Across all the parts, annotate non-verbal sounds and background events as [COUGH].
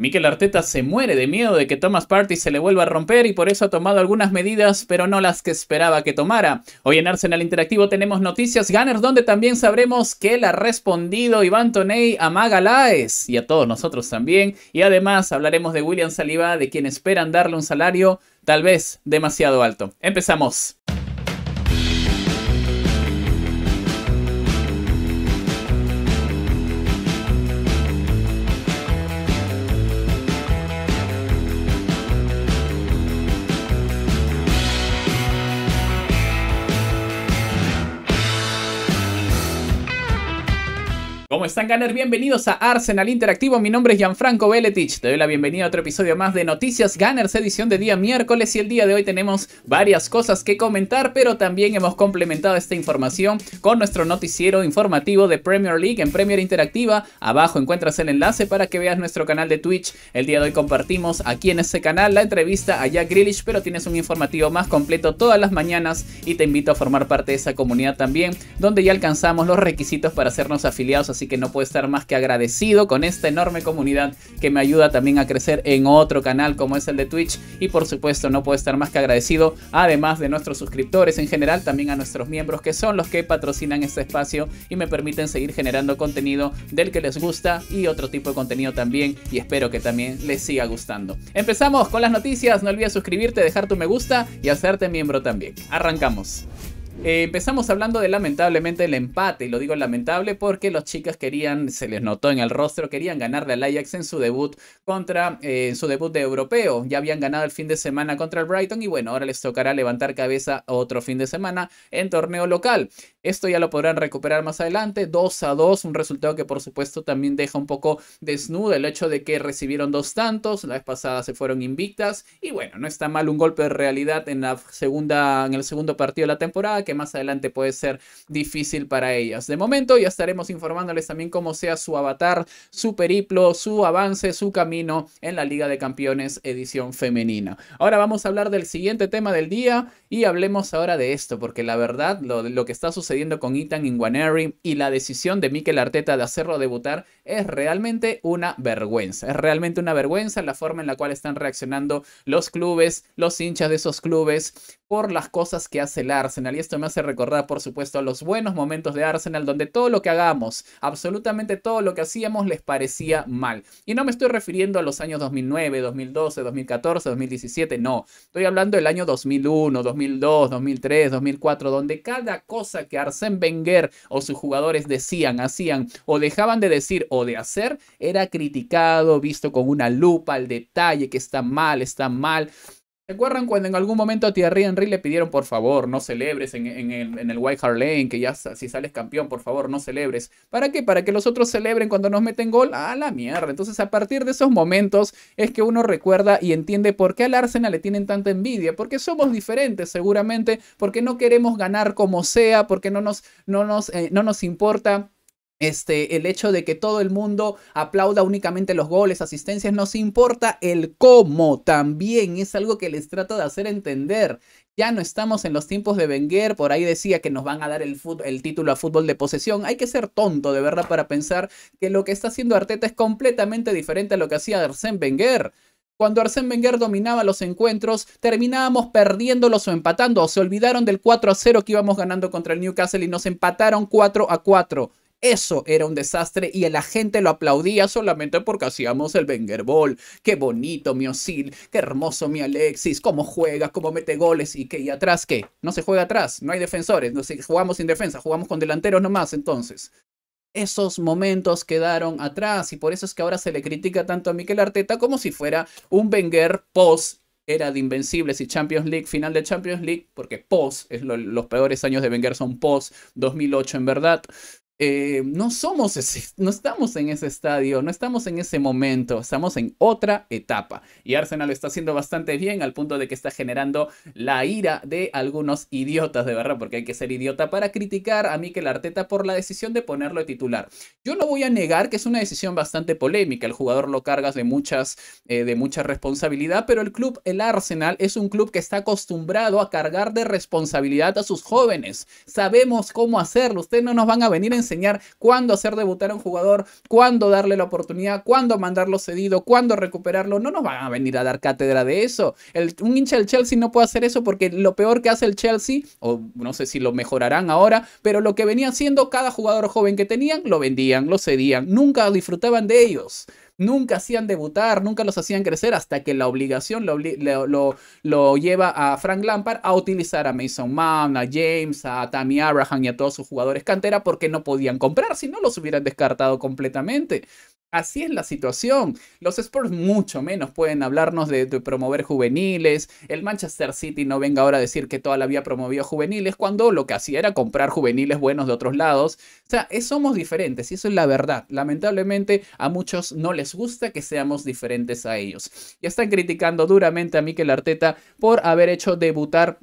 Miquel Arteta se muere de miedo de que Thomas Party se le vuelva a romper y por eso ha tomado algunas medidas, pero no las que esperaba que tomara. Hoy en Arsenal Interactivo tenemos noticias Gunners, donde también sabremos que él ha respondido Iván Toney a Magalaes y a todos nosotros también. Y además hablaremos de William Saliba, de quien esperan darle un salario tal vez demasiado alto. Empezamos. ¿Cómo están, Ganer? Bienvenidos a Arsenal Interactivo. Mi nombre es Gianfranco Beletich. Te doy la bienvenida a otro episodio más de Noticias Gunners, edición de día miércoles. Y el día de hoy tenemos varias cosas que comentar, pero también hemos complementado esta información con nuestro noticiero informativo de Premier League en Premier Interactiva. Abajo encuentras el enlace para que veas nuestro canal de Twitch. El día de hoy compartimos aquí en este canal la entrevista a Jack Grealish, pero tienes un informativo más completo todas las mañanas y te invito a formar parte de esa comunidad también, donde ya alcanzamos los requisitos para hacernos afiliados a Así que no puedo estar más que agradecido con esta enorme comunidad que me ayuda también a crecer en otro canal como es el de Twitch. Y por supuesto, no puedo estar más que agradecido, además de nuestros suscriptores en general, también a nuestros miembros que son los que patrocinan este espacio y me permiten seguir generando contenido del que les gusta y otro tipo de contenido también. Y espero que también les siga gustando. Empezamos con las noticias. No olvides suscribirte, dejar tu me gusta y hacerte miembro también. Arrancamos. Eh, empezamos hablando de lamentablemente el empate, y lo digo lamentable porque los chicas querían, se les notó en el rostro, querían ganar al Ajax en su debut contra, eh, su debut de europeo. Ya habían ganado el fin de semana contra el Brighton y bueno, ahora les tocará levantar cabeza otro fin de semana en torneo local. Esto ya lo podrán recuperar más adelante, 2 a 2, un resultado que por supuesto también deja un poco desnudo el hecho de que recibieron dos tantos, la vez pasada se fueron invictas y bueno, no está mal un golpe de realidad en, la segunda, en el segundo partido de la temporada. Que que más adelante puede ser difícil para ellas. De momento ya estaremos informándoles también cómo sea su avatar, su periplo, su avance, su camino en la Liga de Campeones edición femenina. Ahora vamos a hablar del siguiente tema del día y hablemos ahora de esto, porque la verdad lo, que está sucediendo con Ethan Inguaneri y la decisión de Mikel Arteta de hacerlo debutar es realmente una vergüenza. Es realmente una vergüenza la forma en la cual están reaccionando los clubes, los hinchas de esos clubes, por las cosas que hace el Arsenal. Y esto me hace recordar, por supuesto, a los buenos momentos de Arsenal, donde todo lo que hagamos, absolutamente todo lo que hacíamos, les parecía mal. Y no me estoy refiriendo a los años 2009, 2012, 2014, 2017, no. Estoy hablando del año 2001, 2002, 2003, 2004, donde cada cosa que Arsène Wenger o sus jugadores decían, hacían o dejaban de decir de hacer era criticado, visto con una lupa al detalle, que está mal, está mal. ¿Recuerdan cuando en algún momento a Thierry Henry le pidieron por favor no celebres en, el, en White Hart Lane, que ya si sales campeón, por favor no celebres? ¿Para qué? Para que los otros celebren cuando nos meten gol. ¡A la mierda! Entonces a partir de esos momentos es que uno recuerda y entiende por qué al Arsenal le tienen tanta envidia. Porque somos diferentes seguramente, porque no queremos ganar como sea, porque no nos, no nos, eh, no nos importa este, el hecho de que todo el mundo aplauda únicamente los goles, asistencias, nos importa el cómo también. Es algo que les trato de hacer entender. Ya no estamos en los tiempos de Wenger, por ahí decía que nos van a dar el, título a fútbol de posesión. Hay que ser tonto de verdad para pensar que lo que está haciendo Arteta es completamente diferente a lo que hacía Arsène Wenger. Cuando Arsène Wenger dominaba los encuentros, terminábamos perdiéndolos o empatando. O se olvidaron del 4 a 0 que íbamos ganando contra el Newcastle y nos empataron 4 a 4. Eso era un desastre y la gente lo aplaudía solamente porque hacíamos el Wenger Ball. Qué bonito mi Osil, qué hermoso mi Alexis, cómo juega, cómo mete goles y qué y atrás qué. No se juega atrás, no hay defensores, no jugamos sin defensa, jugamos con delanteros nomás entonces. Esos momentos quedaron atrás y por eso es que ahora se le critica tanto a Miquel Arteta como si fuera un Wenger post era de Invencibles y Champions League, final de Champions League, porque post, es los peores años de Wenger son post 2008 en verdad. Eh, no somos ese, [LAUGHS] no estamos en ese estadio, no estamos en ese momento, estamos en otra etapa. Y Arsenal está haciendo bastante bien al punto de que está generando la ira de algunos idiotas, de verdad, porque hay que ser idiota para criticar a Mikel Arteta por la decisión de ponerlo de titular. Yo no voy a negar que es una decisión bastante polémica, el jugador lo cargas de muchas, eh, de mucha responsabilidad, pero el club, el Arsenal, es un club que está acostumbrado a cargar de responsabilidad a sus jóvenes. Sabemos cómo hacerlo, ustedes no nos van a venir en enseñar cuándo hacer debutar a un jugador, cuándo darle la oportunidad, cuándo mandarlo cedido, cuándo recuperarlo. No nos van a venir a dar cátedra de eso. El, un hincha del Chelsea no puede hacer eso porque lo peor que hace el Chelsea, o no sé si lo mejorarán ahora, pero lo que venía haciendo cada jugador joven que tenían, lo vendían, lo cedían, nunca disfrutaban de ellos. Nunca hacían debutar, nunca los hacían crecer hasta que la obligación lo, lleva a Frank Lampard a utilizar a Mason Mount, a James, a Tammy Abraham y a todos sus jugadores cantera porque no podían comprar, si no los hubieran descartado completamente así es la situación. Los sports mucho menos pueden hablarnos de, promover juveniles. El Manchester City no venga ahora a decir que toda la vida promovió juveniles cuando lo que hacía era comprar juveniles buenos de otros lados. O sea, somos diferentes y eso es la verdad. Lamentablemente a muchos no les gusta que seamos diferentes a ellos. Y están criticando duramente a Mikel Arteta por haber hecho debutar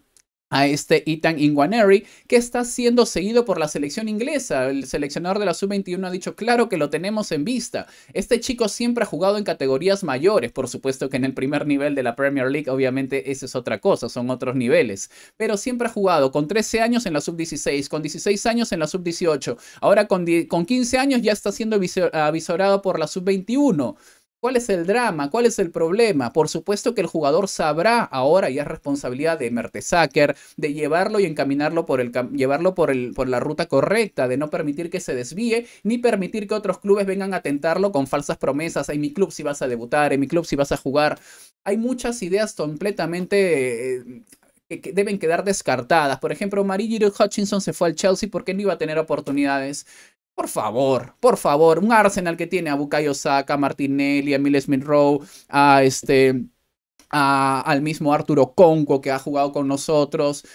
a este Ethan Inguaneri, que está siendo seguido por la selección inglesa. El seleccionador de la sub-21 ha dicho, claro que lo tenemos en vista. Este chico siempre ha jugado en categorías mayores, por supuesto que en el primer nivel de la Premier League, obviamente esa es otra cosa, son otros niveles, pero siempre ha jugado con 13 años en la sub-16, con 16 años en la sub-18, ahora con, con 15 años ya está siendo avisorado por la sub-21. ¿Cuál es el drama? ¿Cuál es el problema? Por supuesto que el jugador sabrá ahora y es responsabilidad de Mertesacker de llevarlo y encaminarlo por, el, llevarlo por, el, por la ruta correcta, de no permitir que se desvíe ni permitir que otros clubes vengan a tentarlo con falsas promesas. En mi club si vas a debutar, en mi club si vas a jugar. Hay muchas ideas completamente eh, que, deben quedar descartadas. Por ejemplo, Marie Hutchinson se fue al Chelsea porque no iba a tener oportunidades. Por favor, por favor, un Arsenal que tiene a Bukayo Saka, a Martinelli, a Miles Monroe, a este, a, al mismo Arturo Conco que ha jugado con nosotros.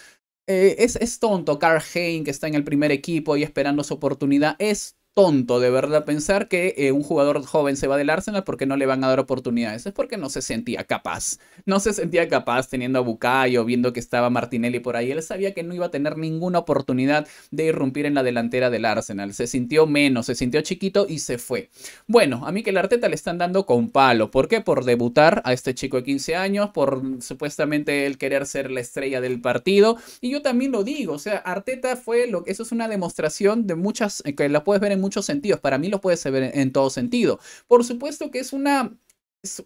Eh, es, es, tonto Carl Hain que está en el primer equipo y esperando su oportunidad. Es tonto de verdad pensar que eh, un jugador joven se va del Arsenal porque no le van a dar oportunidades. Es porque no se sentía capaz. No se sentía capaz teniendo a Bucayo, viendo que estaba Martinelli por ahí. Él sabía que no iba a tener ninguna oportunidad de irrumpir en la delantera del Arsenal. Se sintió menos, se sintió chiquito y se fue. Bueno, a mí que el Arteta le están dando con palo. ¿Por qué? Por debutar a este chico de 15 años, por supuestamente él querer ser la estrella del partido. Y yo también lo digo, o sea, Arteta fue lo que... Eso es una demostración de muchas... Eh, que la puedes ver en muchos sentidos, para mí lo puedes ver en todo sentido. Por supuesto que es una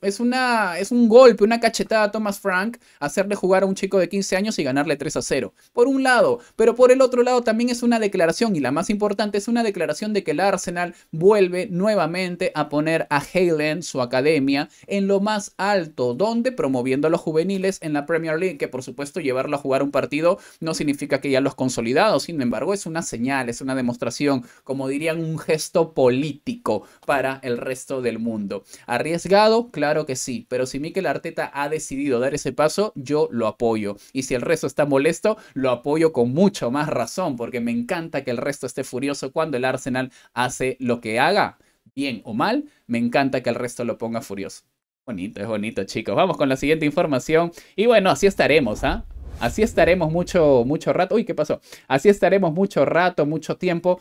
es, una, es un golpe, una cachetada a Thomas Frank hacerle jugar a un chico de 15 años y ganarle 3 a 0. Por un lado, pero por el otro lado también es una declaración, y la más importante, es una declaración de que el Arsenal vuelve nuevamente a poner a Halen, su academia, en lo más alto, donde promoviendo a los juveniles en la Premier League, que por supuesto llevarlo a jugar un partido no significa que ya los consolidados, sin embargo, es una señal, es una demostración, como dirían, un gesto político para el resto del mundo. Arriesgado, claro que sí, pero si Mikel Arteta ha decidido dar ese paso, yo lo apoyo. Y si el resto está molesto, lo apoyo con mucho más razón, porque me encanta que el resto esté furioso cuando el Arsenal hace lo que haga, bien o mal, me encanta que el resto lo ponga furioso. Bonito, es bonito, chicos. Vamos con la siguiente información. Y bueno, así estaremos, ¿ah? Así estaremos mucho, mucho rato. Uy, ¿qué pasó? Así estaremos mucho rato, mucho tiempo.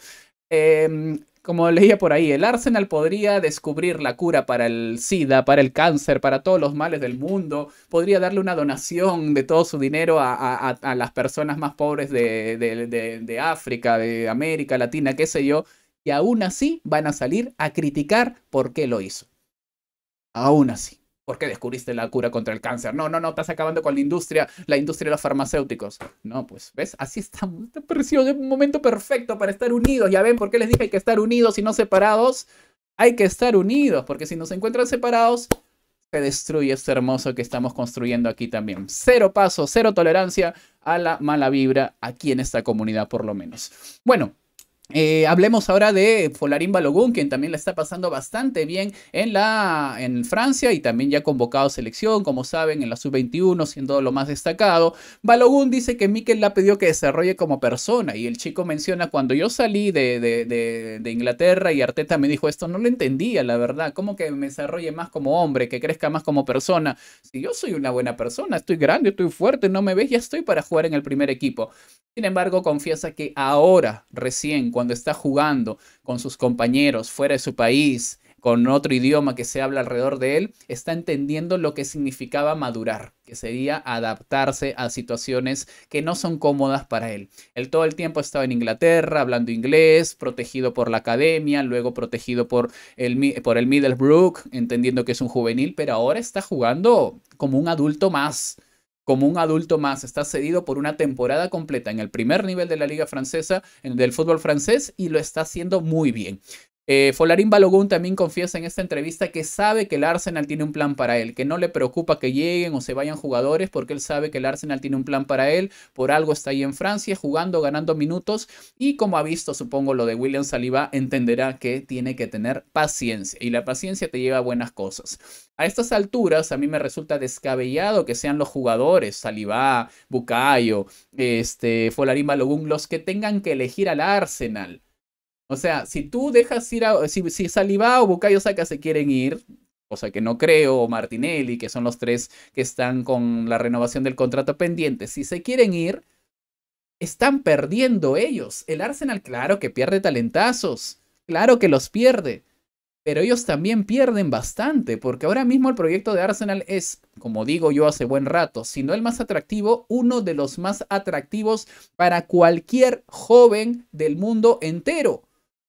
Em, como leía por ahí, el Arsenal podría descubrir la cura para el SIDA, para el cáncer, para todos los males del mundo, podría darle una donación de todo su dinero a, las personas más pobres de, África, de América Latina, qué sé yo, y aún así van a salir a criticar por qué lo hizo. Aún así. ¿Por qué descubriste la cura contra el cáncer? No, no, no, estás acabando con la industria, la industria de los farmacéuticos. No, pues, ¿ves? Así estamos. Está precio es un momento perfecto para estar unidos. Ya ven por qué les dije hay que estar unidos y no separados. Hay que estar unidos, porque si nos encuentran separados, se destruye este hermoso que estamos construyendo aquí también. Cero paso, cero tolerancia a la mala vibra aquí en esta comunidad, por lo menos. Bueno, eh, hablemos ahora de Folarín Balogun, quien también la está pasando bastante bien en, la, en Francia y también ya ha convocado a selección, como saben, en la sub-21, siendo lo más destacado. Balogun dice que Mikel la pidió que desarrolle como persona y el chico menciona, cuando yo salí de, de, Inglaterra y Arteta me dijo esto, no lo entendía, la verdad, cómo que me desarrolle más como hombre, que crezca más como persona. Si yo soy una buena persona, estoy grande, estoy fuerte, no me ves, ya estoy para jugar en el primer equipo. Sin embargo, confiesa que ahora, recién, cuando está jugando con sus compañeros fuera de su país, con otro idioma que se habla alrededor de él, está entendiendo lo que significaba madurar, que sería adaptarse a situaciones que no son cómodas para él. Él todo el tiempo estaba en Inglaterra hablando inglés, protegido por la academia, luego protegido por el, por el Middlebrook, entendiendo que es un juvenil, pero ahora está jugando como un adulto más como un adulto más. Está cedido por una temporada completa en el primer nivel de la liga francesa, del fútbol francés, y lo está haciendo muy bien. Eh, Folarín Balogun también confiesa en esta entrevista que sabe que el Arsenal tiene un plan para él, que no le preocupa que lleguen o se vayan jugadores porque él sabe que el Arsenal tiene un plan para él, por algo está ahí en Francia jugando, ganando minutos y como ha visto supongo lo de William Saliba entenderá que tiene que tener paciencia y la paciencia te lleva a buenas cosas. A estas alturas a mí me resulta descabellado que sean los jugadores, Saliba, Bucayo, este, Folarín Balogun, los que tengan que elegir al Arsenal o sea, si tú dejas ir a. Si, si o Bukayo Saka se quieren ir, cosa que no creo, o Martinelli, que son los tres que están con la renovación del contrato pendiente, si se quieren ir, están perdiendo ellos. El Arsenal, claro que pierde talentazos, claro que los pierde, pero ellos también pierden bastante, porque ahora mismo el proyecto de Arsenal es, como digo yo hace buen rato, si no el más atractivo, uno de los más atractivos para cualquier joven del mundo entero.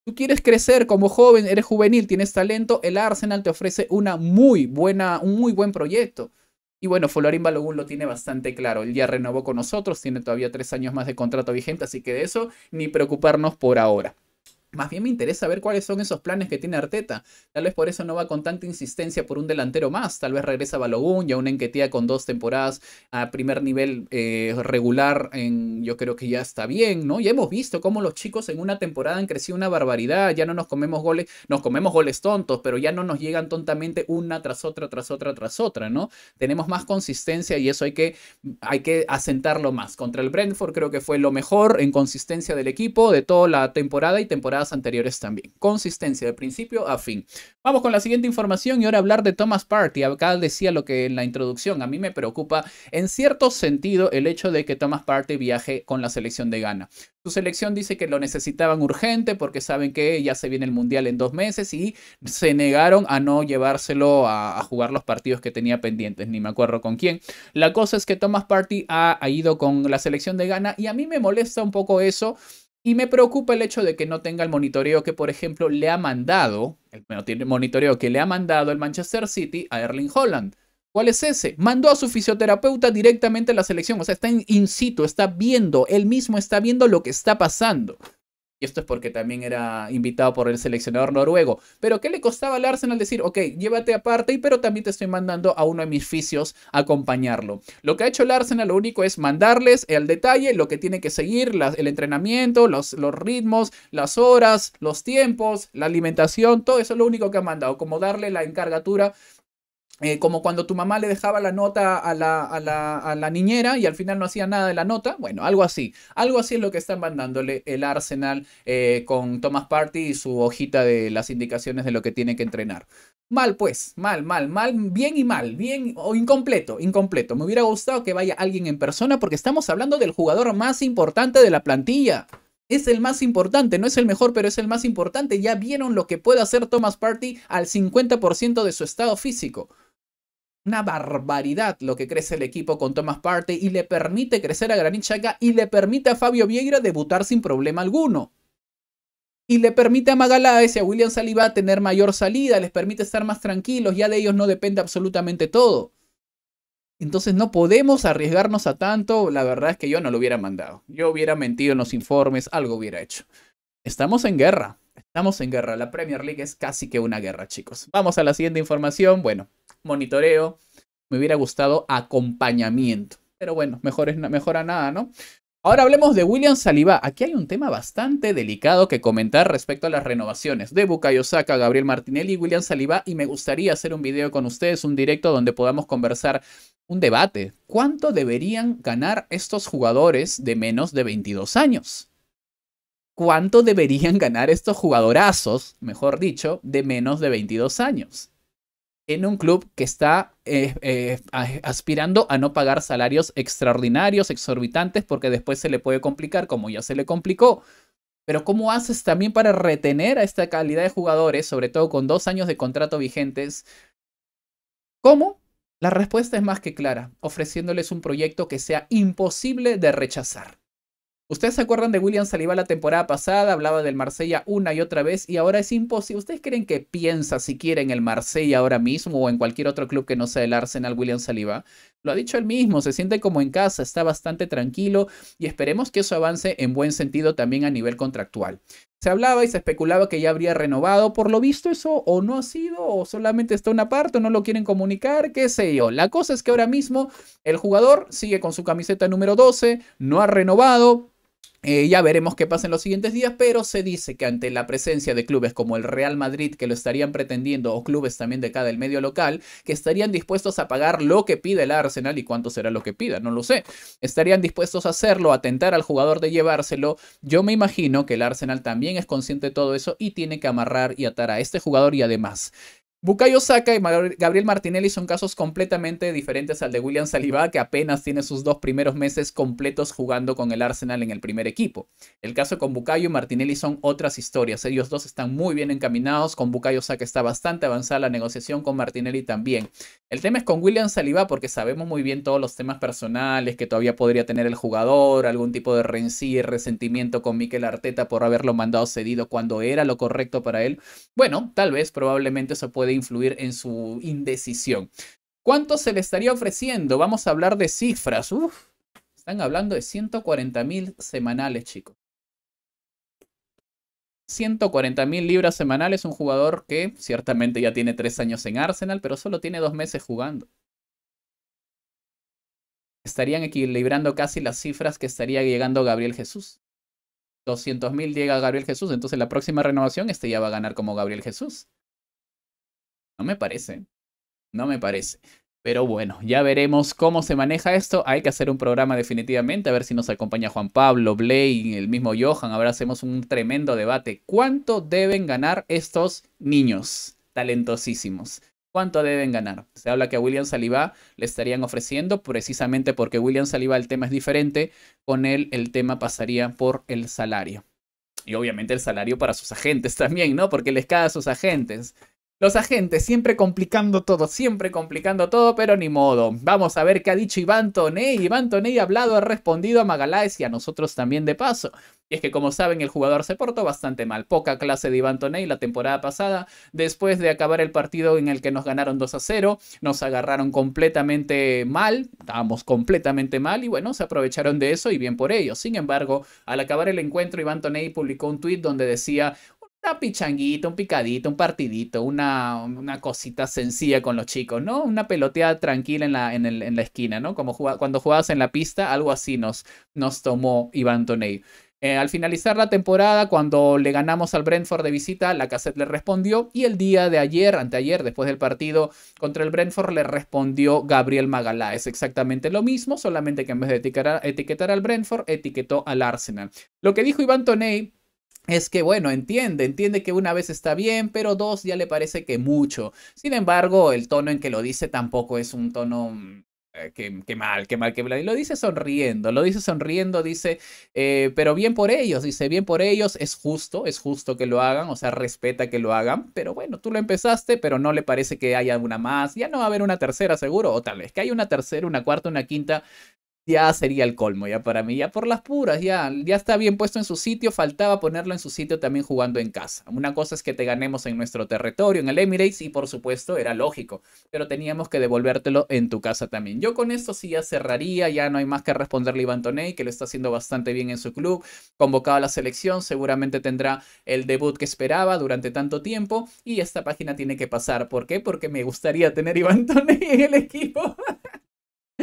Tú quieres crecer como joven, eres juvenil, tienes talento, el Arsenal te ofrece una muy buena, un muy buen proyecto. Y bueno, Fulorín Balogun lo tiene bastante claro. Él ya renovó con nosotros, tiene todavía tres años más de contrato vigente, así que de eso ni preocuparnos por ahora. Más bien me interesa ver cuáles son esos planes que tiene Arteta. Tal vez por eso no va con tanta insistencia por un delantero más. Tal vez regresa Balogun y a una enquetía con dos temporadas a primer nivel eh, regular. yo creo que ya está bien, ¿no? Ya hemos visto cómo los chicos en una temporada han crecido una barbaridad. Ya no nos comemos goles, nos comemos goles tontos, pero ya no nos llegan tontamente una tras otra, tras otra, tras otra, ¿no? Tenemos más consistencia y eso hay que, hay que asentarlo más. Contra el Brentford creo que fue lo mejor en consistencia del equipo de toda la temporada y temporada anteriores también. Consistencia de principio a fin. Vamos con la siguiente información y ahora hablar de Thomas Party. Acá decía lo que en la introducción, a mí me preocupa en cierto sentido el hecho de que Thomas Party viaje con la selección de Ghana. Su selección dice que lo necesitaban urgente porque saben que ya se viene el Mundial en dos meses y se negaron a no llevárselo a, jugar los partidos que tenía pendientes, ni me acuerdo con quién. La cosa es que Thomas Party ha ido con la selección de Ghana y a mí me molesta un poco eso y me preocupa el hecho de que no tenga el monitoreo que, por ejemplo, le ha mandado, el monitoreo que le ha mandado el Manchester City a Erling Holland. ¿Cuál es ese? Mandó a su fisioterapeuta directamente a la selección, o sea, está in situ, está viendo, él mismo está viendo lo que está pasando. Y esto es porque también era invitado por el seleccionador noruego. Pero ¿qué le costaba al Arsenal decir, ok, llévate aparte, pero también te estoy mandando a uno de mis fisios a acompañarlo? Lo que ha hecho el Arsenal, lo único es mandarles el detalle, lo que tiene que seguir, el entrenamiento, los, los ritmos, las horas, los tiempos, la alimentación, todo eso es lo único que ha mandado, como darle la encargatura eh, como cuando tu mamá le dejaba la nota a la, niñera y al final no hacía nada de la nota. Bueno, algo así. Algo así es lo que están mandándole el Arsenal eh, con Thomas Party y su hojita de las indicaciones de lo que tiene que entrenar. Mal, pues, mal, mal, mal, bien y mal, bien o incompleto, incompleto. Me hubiera gustado que vaya alguien en persona porque estamos hablando del jugador más importante de la plantilla es el más importante, no es el mejor, pero es el más importante. Ya vieron lo que puede hacer Thomas Party al 50% de su estado físico. Una barbaridad lo que crece el equipo con Thomas Partey y le permite crecer a Granit Xhaka y le permite a Fabio Vieira debutar sin problema alguno. Y le permite a Magaláes y a William Saliba tener mayor salida, les permite estar más tranquilos, ya de ellos no depende absolutamente todo. Entonces no podemos arriesgarnos a tanto, la verdad es que yo no lo hubiera mandado. Yo hubiera mentido en los informes, algo hubiera hecho. Estamos en guerra, estamos en guerra. La Premier League es casi que una guerra, chicos. Vamos a la siguiente información. Bueno, monitoreo, me hubiera gustado acompañamiento. Pero bueno, mejor, a nada, ¿no? Ahora hablemos de William Saliba. Aquí hay un tema bastante delicado que comentar respecto a las renovaciones de Bukayo Saka, Gabriel Martinelli y William Saliba. Y me gustaría hacer un video con ustedes, un directo donde podamos conversar un debate. ¿Cuánto deberían ganar estos jugadores de menos de 22 años? ¿Cuánto deberían ganar estos jugadorazos, mejor dicho, de menos de 22 años? en un club que está eh, eh, aspirando a no pagar salarios extraordinarios, exorbitantes, porque después se le puede complicar, como ya se le complicó. Pero ¿cómo haces también para retener a esta calidad de jugadores, sobre todo con dos años de contrato vigentes? ¿Cómo? La respuesta es más que clara, ofreciéndoles un proyecto que sea imposible de rechazar. Ustedes se acuerdan de William Saliba la temporada pasada, hablaba del Marsella una y otra vez y ahora es imposible. ¿Ustedes creen que piensa si quiere en el Marsella ahora mismo o en cualquier otro club que no sea el Arsenal William Saliba? Lo ha dicho él mismo, se siente como en casa, está bastante tranquilo y esperemos que eso avance en buen sentido también a nivel contractual. Se hablaba y se especulaba que ya habría renovado, por lo visto eso o no ha sido o solamente está una parte o no lo quieren comunicar, qué sé yo. La cosa es que ahora mismo el jugador sigue con su camiseta número 12, no ha renovado, eh, ya veremos qué pasa en los siguientes días, pero se dice que ante la presencia de clubes como el Real Madrid, que lo estarían pretendiendo, o clubes también de cada del medio local, que estarían dispuestos a pagar lo que pide el Arsenal y cuánto será lo que pida, no lo sé. Estarían dispuestos a hacerlo, a tentar al jugador de llevárselo. Yo me imagino que el Arsenal también es consciente de todo eso y tiene que amarrar y atar a este jugador y además Bukayo Saka y Gabriel Martinelli son casos completamente diferentes al de William Saliba, que apenas tiene sus dos primeros meses completos jugando con el Arsenal en el primer equipo. El caso con Bukayo y Martinelli son otras historias. Ellos dos están muy bien encaminados. Con Bukayo Saka está bastante avanzada la negociación, con Martinelli también. El tema es con William Saliba porque sabemos muy bien todos los temas personales que todavía podría tener el jugador, algún tipo de rencir, resentimiento con Mikel Arteta por haberlo mandado cedido cuando era lo correcto para él. Bueno, tal vez, probablemente eso puede influir en su indecisión. ¿Cuánto se le estaría ofreciendo? Vamos a hablar de cifras. están hablando de 140.000 mil semanales, chicos. 140.000 mil libras semanales, un jugador que ciertamente ya tiene tres años en Arsenal, pero solo tiene dos meses jugando. Estarían equilibrando casi las cifras que estaría llegando Gabriel Jesús. 200.000 mil llega Gabriel Jesús, entonces la próxima renovación este ya va a ganar como Gabriel Jesús. No me parece. No me parece. Pero bueno, ya veremos cómo se maneja esto. Hay que hacer un programa definitivamente, a ver si nos acompaña Juan Pablo, blaine el mismo Johan. Ahora hacemos un tremendo debate. ¿Cuánto deben ganar estos niños talentosísimos? ¿Cuánto deben ganar? Se habla que a William Saliba le estarían ofreciendo, precisamente porque William Saliba el tema es diferente. Con él el tema pasaría por el salario. Y obviamente el salario para sus agentes [LAUGHS] también, ¿no? Porque les cae a sus agentes. Los agentes siempre complicando todo, siempre complicando todo, pero ni modo. Vamos a ver qué ha dicho Iván Toney. Iván Toney ha hablado, ha respondido a Magaláes y a nosotros también de paso. Y es que como saben el jugador se portó bastante mal. Poca clase de Iván Toney la temporada pasada. Después de acabar el partido en el que nos ganaron 2 a 0, nos agarraron completamente mal. Estábamos completamente mal y bueno, se aprovecharon de eso y bien por ello. Sin embargo, al acabar el encuentro Iván Toney publicó un tuit donde decía un pichanguita, un picadito, un partidito, una, una, cosita sencilla con los chicos, ¿no? Una peloteada tranquila en la, en el, en la esquina, ¿no? Como cuando jugabas en la pista, algo así nos, nos tomó Iván Toney. Eh, al finalizar la temporada, cuando le ganamos al Brentford de visita, la cassette le respondió y el día de ayer, anteayer, después del partido contra el Brentford, le respondió Gabriel Magalá. Es exactamente lo mismo, solamente que en vez de etiquetar, etiquetar al Brentford, etiquetó al Arsenal. Lo que dijo Iván Toney es que, bueno, entiende, entiende que una vez está bien, pero dos ya le parece que mucho. Sin embargo, el tono en que lo dice tampoco es un tono mm, eh, que, mal, que mal, que mal. Y lo dice sonriendo, lo dice sonriendo, dice, eh, pero bien por ellos, dice, bien por ellos, es justo, es justo que lo hagan, o sea, respeta que lo hagan, pero bueno, tú lo empezaste, pero no le parece que haya una más, ya no va a haber una tercera seguro, o tal vez que hay una tercera, una cuarta, una quinta, ya sería el colmo, ya para mí, ya por las puras, ya, ya está bien puesto en su sitio, faltaba ponerlo en su sitio también jugando en casa. Una cosa es que te ganemos en nuestro territorio, en el Emirates, y por supuesto era lógico, pero teníamos que devolvértelo en tu casa también. Yo con esto sí ya cerraría, ya no hay más que responderle a Iván Toney, que lo está haciendo bastante bien en su club, convocado a la selección, seguramente tendrá el debut que esperaba durante tanto tiempo, y esta página tiene que pasar. ¿Por qué? Porque me gustaría tener Iván Toney en el equipo. [LAUGHS]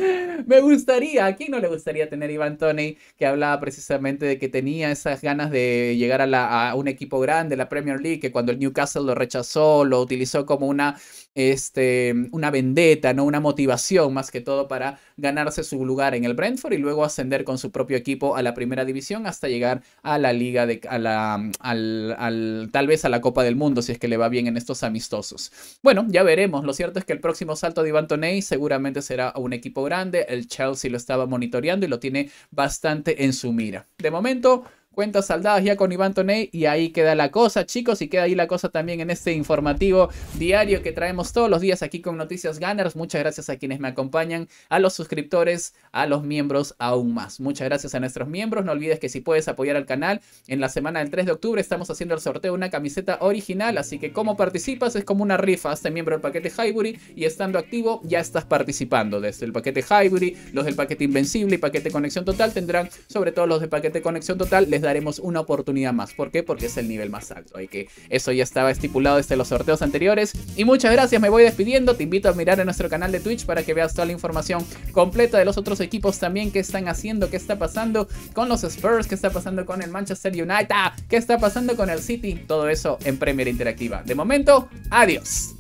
[LAUGHS] Me gustaría, ¿a quién no le gustaría tener Ivan Iván Toney que hablaba precisamente de que tenía esas ganas de llegar a, un equipo grande, la Premier League, que cuando el Newcastle lo rechazó, lo utilizó como una, este, una vendetta, ¿no? una motivación más que todo para ganarse su lugar en el Brentford y luego ascender con su propio equipo a la primera división hasta llegar a la liga, de, al, tal vez a la Copa del Mundo, si es que le va bien en estos amistosos. Bueno, ya veremos. Lo cierto es que el próximo salto de Ivan Toney seguramente será a un equipo grande grande, el Chelsea lo estaba monitoreando y lo tiene bastante en su mira. De momento, cuentas saldadas ya con Iván Toney y ahí queda la cosa, chicos, y queda ahí la cosa también en este informativo diario que traemos todos los días aquí con Noticias Gunners. Muchas gracias a quienes me acompañan, a los suscriptores, a los miembros aún más. Muchas gracias a nuestros miembros. No olvides que si puedes apoyar al canal, en la semana del 3 de octubre estamos haciendo el sorteo de una camiseta original, así que como participas es como una rifa, hazte miembro del paquete Highbury y estando activo ya estás participando. Desde el paquete Highbury, los del paquete Invencible y paquete Conexión Total tendrán, sobre todo los del paquete Conexión Total, les daremos una oportunidad más. ¿Por qué? Porque es el nivel más alto. Y que eso ya estaba estipulado desde los sorteos anteriores. Y muchas gracias, me voy despidiendo. Te invito a mirar en nuestro canal de Twitch para que veas toda la información completa de los otros equipos también. ¿Qué están haciendo? ¿Qué está pasando con los Spurs? ¿Qué está pasando con el Manchester United? ¿Qué está pasando con el City? Todo eso en Premier Interactiva. De momento, adiós.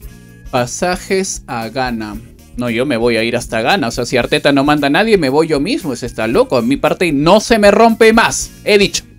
Pasajes a Ghana. No, yo me voy a ir hasta Ghana. O sea, si Arteta no manda a nadie, me voy yo mismo. Ese está loco. En mi parte no se me rompe más. He dicho.